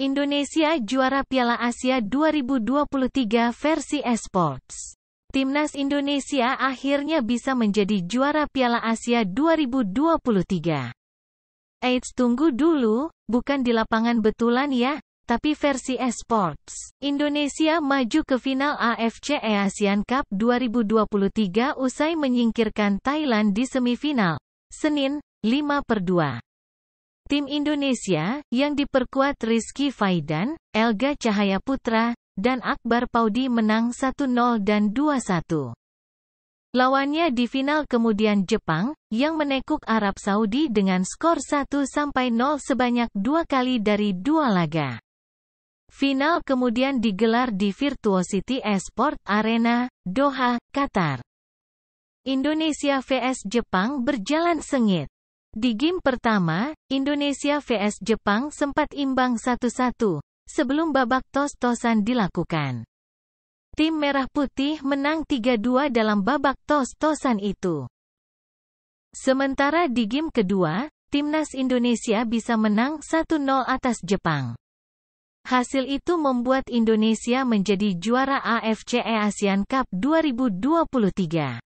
Indonesia juara Piala Asia 2023 versi Esports. Timnas Indonesia akhirnya bisa menjadi juara Piala Asia 2023. Eits tunggu dulu, bukan di lapangan betulan ya, tapi versi esports. Indonesia maju ke final AFC Asian Cup 2023 usai menyingkirkan Thailand di semifinal. Senin, 5 per 2. Tim Indonesia, yang diperkuat Rizky Faidan, Elga Cahaya Putra, dan Akbar Paudi menang 1-0 dan 2-1. Lawannya di final kemudian Jepang, yang menekuk Arab Saudi dengan skor 1-0 sebanyak dua kali dari dua laga. Final kemudian digelar di Virtuosity Esport Arena, Doha, Qatar. Indonesia vs Jepang berjalan sengit. Di game pertama, Indonesia vs Jepang sempat imbang satu-satu sebelum babak tos-tosan dilakukan. Tim Merah Putih menang 3-2 dalam babak tos-tosan itu. Sementara di game kedua, Timnas Indonesia bisa menang 1-0 atas Jepang. Hasil itu membuat Indonesia menjadi juara AFC e Asian Cup 2023.